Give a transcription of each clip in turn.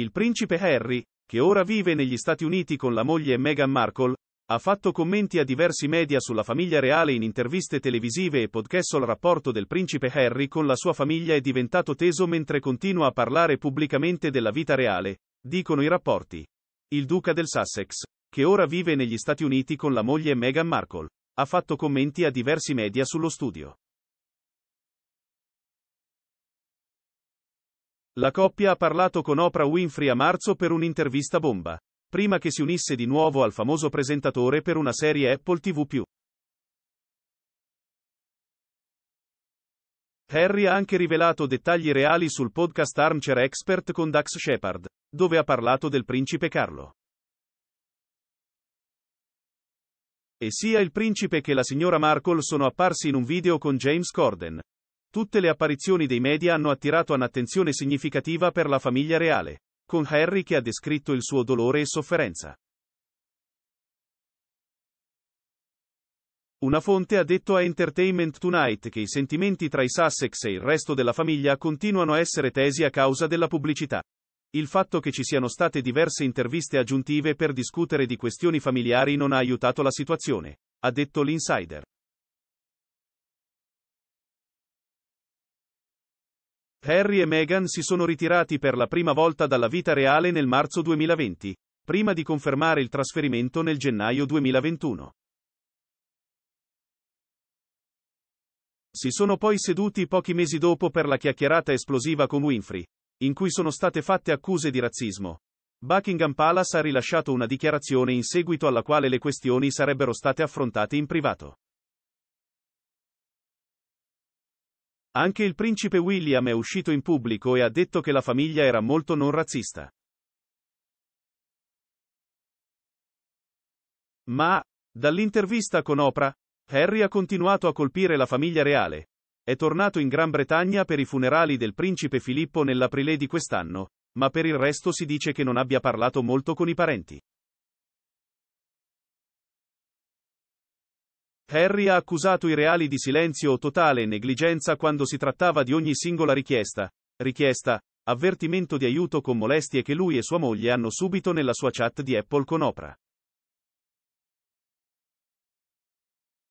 Il principe Harry, che ora vive negli Stati Uniti con la moglie Meghan Markle, ha fatto commenti a diversi media sulla famiglia reale in interviste televisive e podcast. Il rapporto del principe Harry con la sua famiglia è diventato teso mentre continua a parlare pubblicamente della vita reale, dicono i rapporti. Il duca del Sussex, che ora vive negli Stati Uniti con la moglie Meghan Markle, ha fatto commenti a diversi media sullo studio. La coppia ha parlato con Oprah Winfrey a marzo per un'intervista bomba, prima che si unisse di nuovo al famoso presentatore per una serie Apple TV+. Harry ha anche rivelato dettagli reali sul podcast Armchair Expert con Dax Shepard, dove ha parlato del principe Carlo. E sia il principe che la signora Markle sono apparsi in un video con James Corden, Tutte le apparizioni dei media hanno attirato un'attenzione significativa per la famiglia reale, con Harry che ha descritto il suo dolore e sofferenza. Una fonte ha detto a Entertainment Tonight che i sentimenti tra i Sussex e il resto della famiglia continuano a essere tesi a causa della pubblicità. Il fatto che ci siano state diverse interviste aggiuntive per discutere di questioni familiari non ha aiutato la situazione, ha detto l'insider. Harry e Meghan si sono ritirati per la prima volta dalla vita reale nel marzo 2020, prima di confermare il trasferimento nel gennaio 2021. Si sono poi seduti pochi mesi dopo per la chiacchierata esplosiva con Winfrey, in cui sono state fatte accuse di razzismo. Buckingham Palace ha rilasciato una dichiarazione in seguito alla quale le questioni sarebbero state affrontate in privato. Anche il principe William è uscito in pubblico e ha detto che la famiglia era molto non razzista. Ma, dall'intervista con Oprah, Harry ha continuato a colpire la famiglia reale. È tornato in Gran Bretagna per i funerali del principe Filippo nell'aprile di quest'anno, ma per il resto si dice che non abbia parlato molto con i parenti. Harry ha accusato i reali di silenzio o totale negligenza quando si trattava di ogni singola richiesta. Richiesta, avvertimento di aiuto con molestie che lui e sua moglie hanno subito nella sua chat di Apple con Oprah.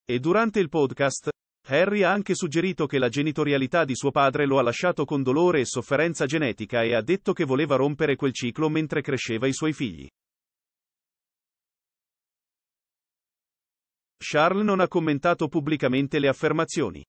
E durante il podcast, Harry ha anche suggerito che la genitorialità di suo padre lo ha lasciato con dolore e sofferenza genetica e ha detto che voleva rompere quel ciclo mentre cresceva i suoi figli. Charles non ha commentato pubblicamente le affermazioni.